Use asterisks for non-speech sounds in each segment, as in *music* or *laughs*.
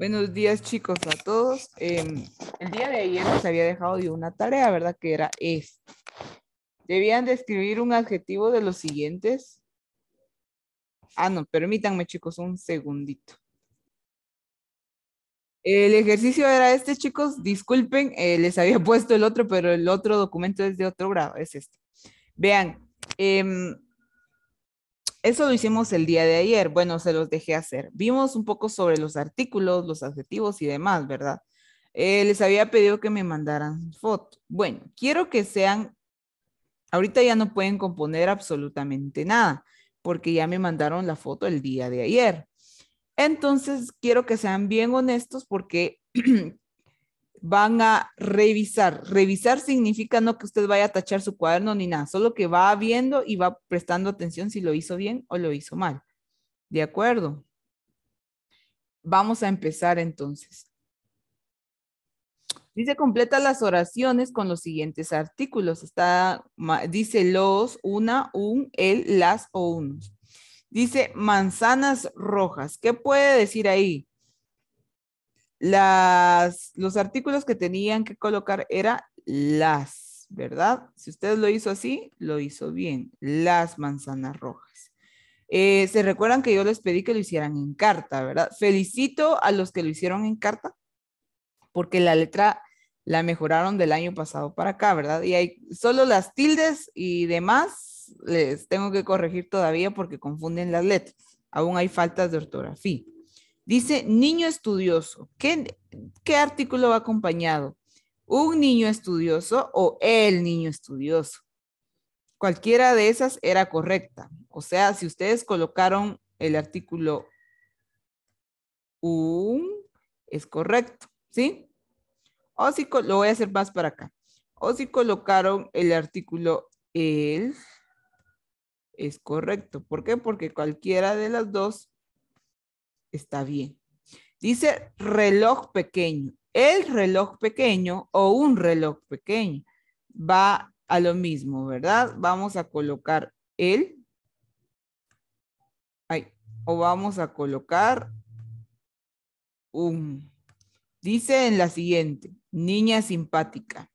Buenos días chicos a todos. Em, el día de ayer les había dejado de una tarea, ¿verdad? Que era es. Debían describir un adjetivo de los siguientes. Ah, no, permítanme chicos un segundito. El ejercicio era este, chicos. Disculpen, eh, les había *laughs* puesto el otro, pero el otro documento es de otro grado, es este. Vean, em, eso lo hicimos el día de ayer, bueno, se los dejé hacer. Vimos un poco sobre los artículos, los adjetivos y demás, ¿verdad? Eh, les había pedido que me mandaran foto. Bueno, quiero que sean, ahorita ya no pueden componer absolutamente nada, porque ya me mandaron la foto el día de ayer. Entonces, quiero que sean bien honestos porque *clears throat* van a revisar. Revisar significa no que usted vaya a tachar su cuaderno ni nada, solo que va viendo y va prestando atención si lo hizo bien o lo hizo mal. ¿De acuerdo? Vamos a empezar entonces. Dice, completa las oraciones con los siguientes artículos. Está, dice los, una, un, el, las o unos. Dice, manzanas rojas. ¿Qué puede decir ahí? Las, los artículos que tenían que colocar era las, ¿verdad? Si usted lo hizo así, lo hizo bien. Las manzanas rojas. Eh, Se recuerdan que yo les pedí que lo hicieran en carta, ¿verdad? Felicito a los que lo hicieron en carta porque la letra la mejoraron del año pasado para acá, ¿verdad? Y hay solo las tildes y demás les tengo que corregir todavía porque confunden las letras. Aún hay faltas de ortografía. Dice niño estudioso. ¿Qué, qué artículo va acompañado? Un niño estudioso o el niño estudioso. Cualquiera de esas era correcta. O sea, si ustedes colocaron el artículo un, es correcto, ¿sí? O si, lo voy a hacer más para acá. O si colocaron el artículo el, es correcto. ¿Por qué? Porque cualquiera de las dos Está bien. Dice reloj pequeño. El reloj pequeño o un reloj pequeño va a lo mismo, ¿verdad? Vamos a colocar el. Ay, o vamos a colocar un. Dice en la siguiente, niña simpática.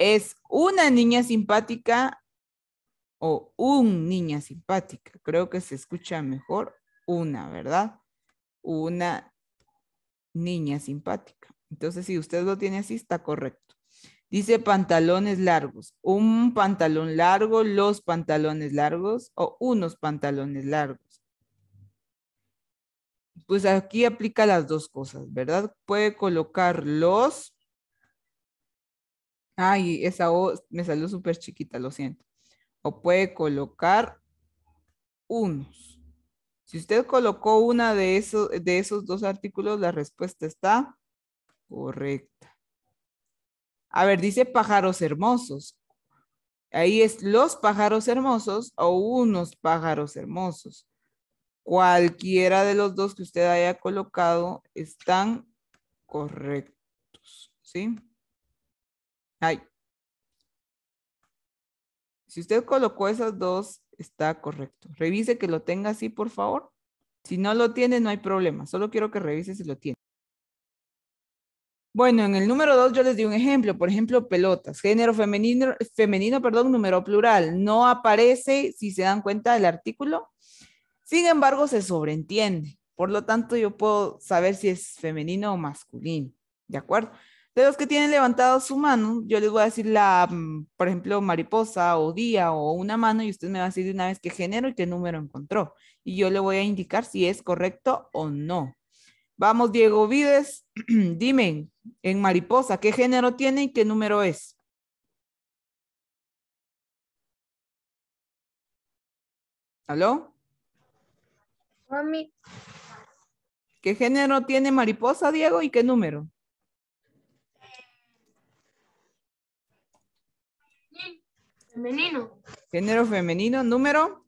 Es una niña simpática o un niña simpática. Creo que se escucha mejor una, ¿verdad? Una niña simpática. Entonces, si usted lo tiene así, está correcto. Dice pantalones largos. Un pantalón largo, los pantalones largos o unos pantalones largos. Pues aquí aplica las dos cosas, ¿verdad? Puede colocar los. Ay, esa O me salió súper chiquita, lo siento. O puede colocar unos. Si usted colocó una de esos, de esos dos artículos, la respuesta está correcta. A ver, dice pájaros hermosos. Ahí es los pájaros hermosos o unos pájaros hermosos. Cualquiera de los dos que usted haya colocado están correctos. ¿Sí? Si usted colocó esas dos, está correcto. Revise que lo tenga así, por favor. Si no lo tiene, no hay problema. Solo quiero que revise si lo tiene. Bueno, en el número dos yo les di un ejemplo, por ejemplo, pelotas, género femenino, femenino, perdón, número plural. No aparece, si se dan cuenta, del artículo. Sin embargo, se sobreentiende. Por lo tanto, yo puedo saber si es femenino o masculino. ¿De acuerdo? de los que tienen levantado su mano, yo les voy a decir la, mm, por ejemplo, mariposa o día o una mano y usted me va a decir de una vez qué género y qué número encontró. Y yo le voy a indicar si es correcto o no. Vamos, Diego Vides, *clears throat* dime, en mariposa, ¿qué género tiene y qué número es? ¿Aló? Mami. ¿Qué género tiene mariposa, Diego, y qué número? femenino. Género femenino, número.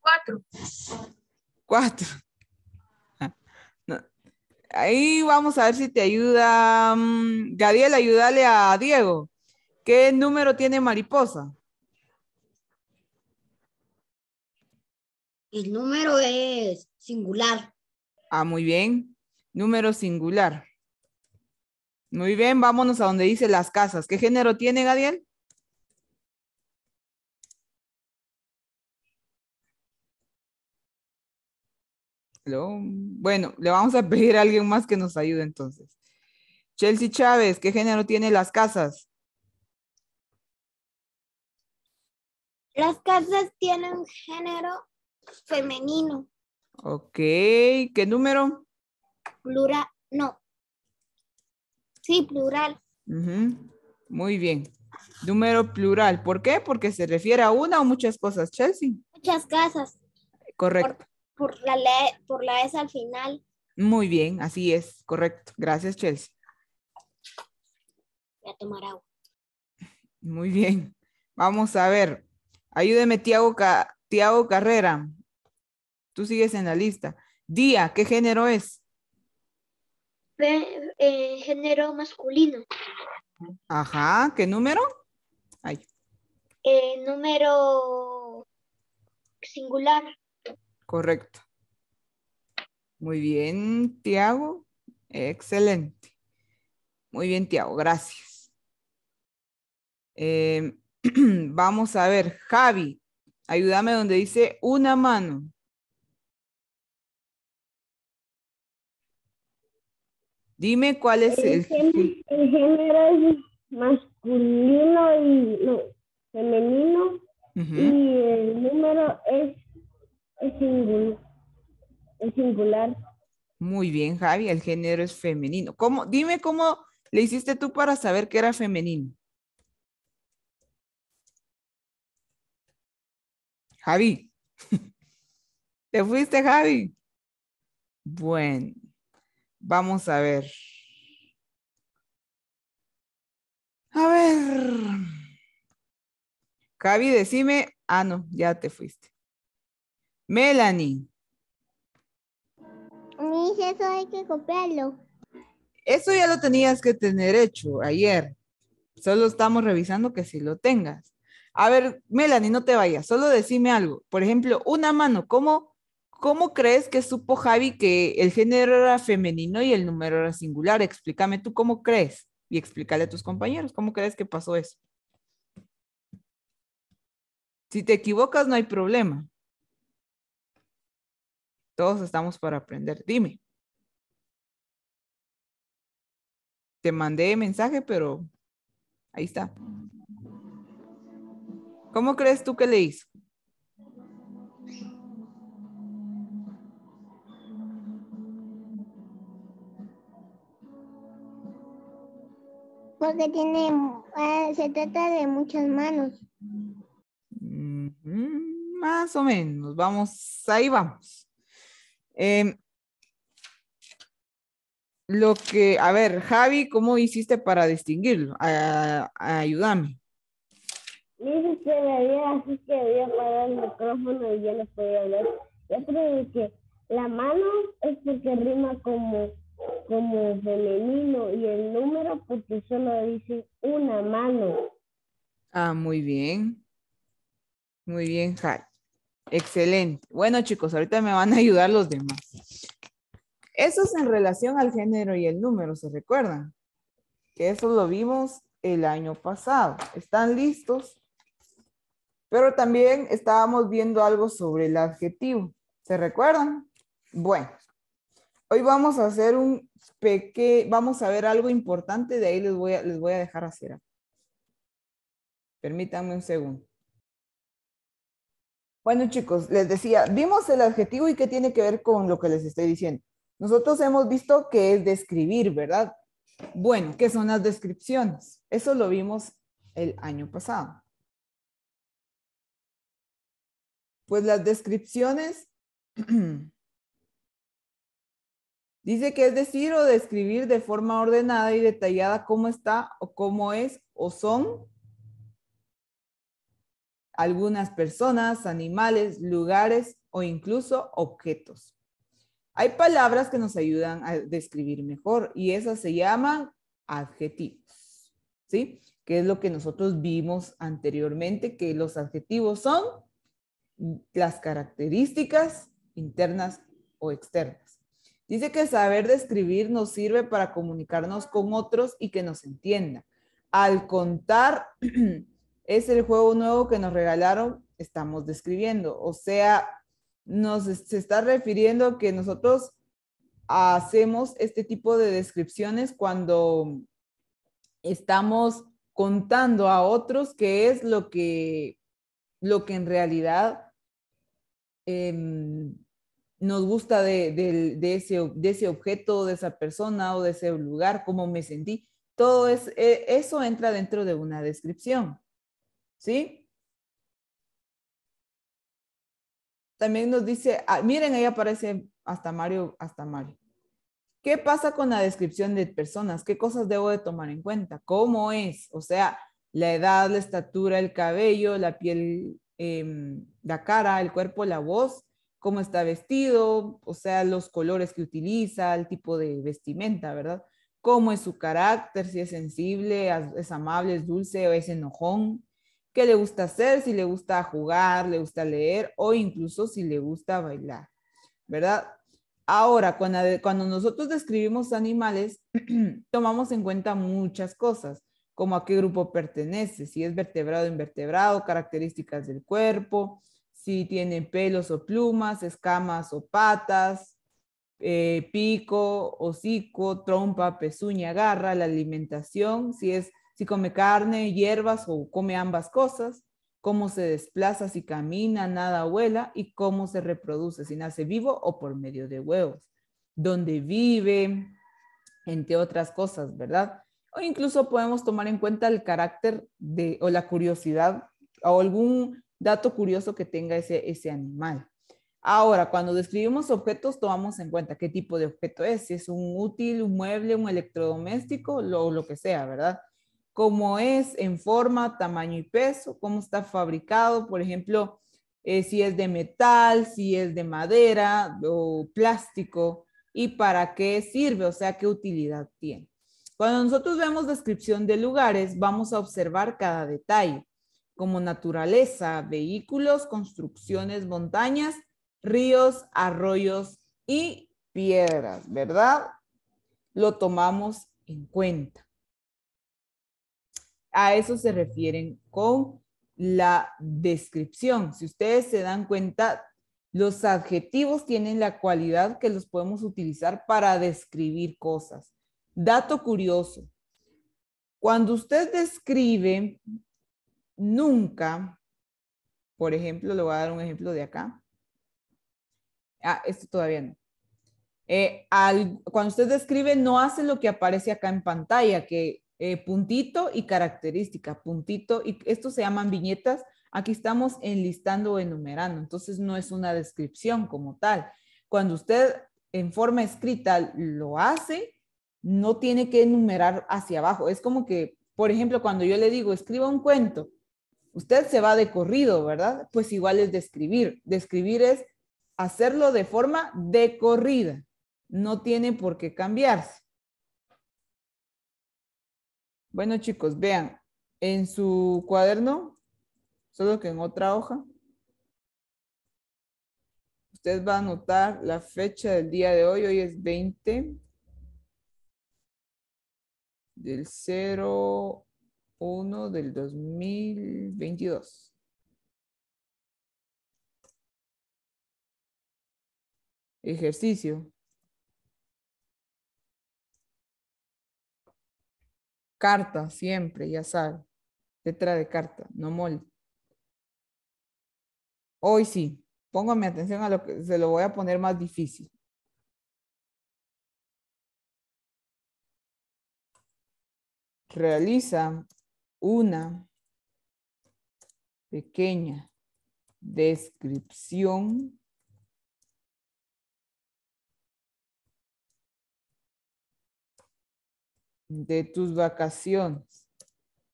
Cuatro. Cuatro. Ah, Ahí vamos a ver si te ayuda. Mm, Gabriel, ayúdale a Diego. ¿Qué número tiene mariposa? El número es singular. Ah, muy bien. Número singular. Muy bien, vámonos a donde dice las casas. ¿Qué género tiene, Gadiel? Bueno, le vamos a pedir a alguien más que nos ayude entonces. Chelsea Chávez, ¿qué género tiene las casas? Las casas tienen género Femenino. Ok, ¿qué número? Plural, no. Sí, plural. Muy bien. Número plural. ¿Por qué? Porque se refiere a una o muchas cosas, Chelsea. Muchas casas. Correcto. Por, la, por la S al final. Muy bien, así es, correcto. Gracias, Chelsea. Voy a tomar agua. Muy bien. Vamos a ver. Ayúdeme, Tiago, Tiago Carrera, tú sigues en la lista. Día, ¿qué género es? Eh, género masculino. Ajá, ¿qué número? Eh, número singular. Correcto. Muy bien, Tiago. Excelente. Muy bien, Tiago, gracias. Em, *clears throat* vamos a ver, Javi, Ayúdame donde dice una mano. Dime cuál es el... El, género es masculino y femenino y el número es, singular, es singular. Muy bien, Javi, el género es femenino. ¿Cómo, dime cómo le hiciste tú para saber que era femenino. Javi. *laughs* ¿Te fuiste, Javi? Bueno, vamos a ver. A ver. Javi, decime. Ah, no, ya te fuiste. Melanie. Mi eso hay que copiarlo. Eso ya lo tenías que tener hecho ayer. Solo estamos revisando que si lo tengas. A ver, Melanie, no te vayas, solo decime algo. Por ejemplo, una mano, ¿cómo, cómo crees que supo Javi que el género era femenino y el número era singular? Explícame tú cómo crees y explícale a tus compañeros cómo crees que pasó eso. Si te equivocas, no hay problema. Todos estamos para aprender. Dime. Te mandé mensaje, pero ahí está. ¿Cómo crees tú que le hizo? Porque tiene, eh, se trata de muchas manos. Mm, más o menos, vamos, ahí vamos. Em, lo que, a ver, Javi, ¿cómo hiciste para distinguirlo? ayúdame. Dice que me había así que había el micrófono y ya no podía hablar. Yo creo que la mano es porque rima como, como femenino y el número porque solo dice una mano. Ah, muy bien. Muy bien, Jai. Excelente. Bueno, chicos, ahorita me van a ayudar los demás. Eso es en relación al género y el número, ¿se recuerdan? Que eso lo vimos el año pasado. ¿Están listos? Pero también estábamos viendo algo sobre el adjetivo. ¿Se recuerdan? Bueno, hoy vamos a hacer un pequeño, vamos a ver algo importante, de ahí les voy a, les voy a dejar hacer. Permítanme un segundo. Bueno, chicos, les decía, vimos el adjetivo y qué tiene que ver con lo que les estoy diciendo. Nosotros hemos visto que es describir, ¿verdad? Bueno, ¿qué son las descripciones? Eso lo vimos el año pasado. pues las descripciones *clears throat* dice que es decir o describir de forma ordenada y detallada cómo está o cómo es o son algunas personas, animales, lugares o incluso objetos. Hay palabras que nos ayudan a describir mejor y esas se llaman adjetivos, ¿sí? Que es lo que nosotros vimos anteriormente, que los adjetivos son las características internas o externas. Dice que saber describir nos sirve para comunicarnos con otros y que nos entienda. Al contar *clears throat* es el juego nuevo que nos regalaron, estamos describiendo. O sea, nos se está refiriendo que nosotros hacemos este tipo de descripciones cuando estamos contando a otros qué es lo que, lo que en realidad Em, nos gusta de, ese, de ese objeto, de esa persona o de ese lugar, cómo me sentí. Todo eh, eso entra dentro de una descripción. ¿Sí? También nos dice, ah, miren, ahí aparece hasta Mario, hasta Mario. ¿Qué pasa con la descripción de personas? ¿Qué cosas debo de tomar en cuenta? ¿Cómo es? O sea, la edad, la estatura, el cabello, la piel Em, la cara, el cuerpo, la voz, cómo está vestido, o sea, los colores que utiliza, el tipo de vestimenta, ¿verdad? Cómo es su carácter, si es sensible, es amable, es dulce o es enojón, qué le gusta hacer, si le gusta jugar, le gusta leer o incluso si le gusta bailar, ¿verdad? Ahora, cuando nosotros describimos animales, *clears throat* tomamos en cuenta muchas cosas como a qué grupo pertenece, si es vertebrado o invertebrado, características del cuerpo, si tiene pelos o plumas, escamas o patas, eh, pico, hocico, trompa, pezuña, garra, la alimentación, si es si come carne, hierbas o come ambas cosas, cómo se desplaza, si camina, nada, vuela y cómo se reproduce, si nace vivo o por medio de huevos, dónde vive, entre otras cosas, ¿verdad? o incluso podemos tomar en cuenta el carácter de, o la curiosidad o algún dato curioso que tenga ese, animal. Ahora, cuando describimos objetos, tomamos en cuenta qué tipo de objeto es, si es un útil, un mueble, un electrodoméstico, lo, lo que sea, ¿verdad? Cómo es en forma, tamaño y peso, cómo está fabricado, por ejemplo, eh, si es de metal, si es de madera o plástico y para qué sirve, o sea, qué utilidad tiene. Cuando nosotros vemos descripción de lugares, vamos a observar cada detalle, como naturaleza, vehículos, construcciones, montañas, ríos, arroyos y piedras, ¿verdad? Lo tomamos en cuenta. A eso se refieren con la descripción. Si ustedes se dan cuenta, los adjetivos tienen la cualidad que los podemos utilizar para describir cosas. Dato curioso. Cuando usted describe nunca, por ejemplo, le voy a dar un ejemplo de acá. Ah, esto todavía no. Eh, cuando usted describe, no hace lo que aparece acá en pantalla, que eh, puntito y característica, puntito, y esto se llaman viñetas. Aquí estamos enlistando o enumerando, entonces no es una descripción como tal. Cuando usted en forma escrita lo hace, no tiene que enumerar hacia abajo. Es como que, por ejemplo, cuando yo le digo, escriba un cuento, usted se va de corrido, ¿verdad? Pues igual es describir. Describir es hacerlo de forma de corrida. No tiene por qué cambiarse. Bueno, chicos, vean, en su cuaderno, solo que en otra hoja, usted va a anotar la fecha del día de hoy. Hoy es 20 del 01 del 2022. Ejercicio. Carta, siempre, ya sabe. Letra de carta, no molde. Hoy sí, pongo mi atención a lo que se lo voy a poner más difícil. realiza una pequeña descripción de tus vacaciones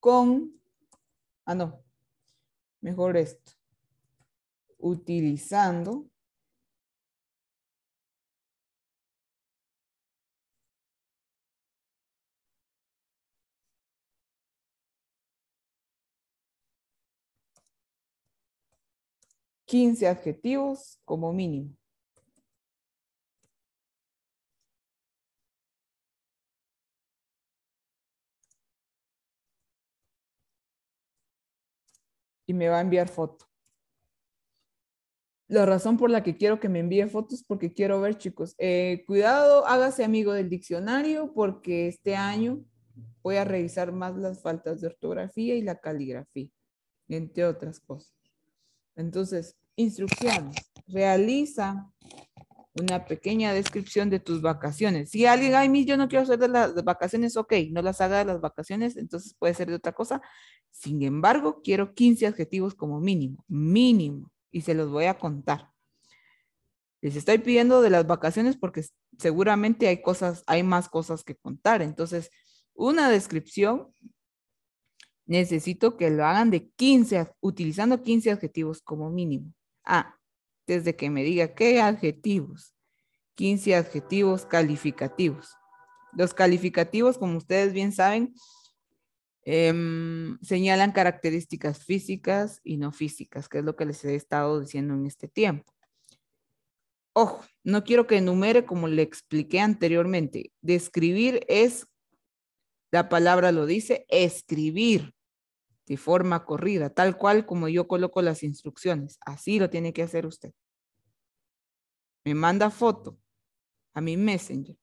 con, ah no, mejor esto, utilizando 15 adjetivos como mínimo. Y me va a enviar foto. La razón por la que quiero que me envíe fotos, es porque quiero ver, chicos, eh, cuidado, hágase amigo del diccionario, porque este año voy a revisar más las faltas de ortografía y la caligrafía, entre otras cosas. Entonces, Instrucciones. Realiza una pequeña descripción de tus vacaciones. Si alguien, ay, mis, yo no quiero hacer de las vacaciones, ok, no las haga de las vacaciones, entonces puede ser de otra cosa. Sin embargo, quiero 15 adjetivos como mínimo, mínimo, y se los voy a contar. Les estoy pidiendo de las vacaciones porque seguramente hay cosas, hay más cosas que contar. Entonces, una descripción, necesito que lo hagan de 15, utilizando 15 adjetivos como mínimo. A. Desde que me diga qué adjetivos. 15 adjetivos calificativos. Los calificativos, como ustedes bien saben, em, señalan características físicas y no físicas, que es lo que les he estado diciendo en este tiempo. Ojo, no quiero que enumere como le expliqué anteriormente. Describir es, la palabra lo dice, escribir de forma corrida, tal cual como yo coloco las instrucciones. Así lo tiene que hacer usted. Me manda foto a mi messenger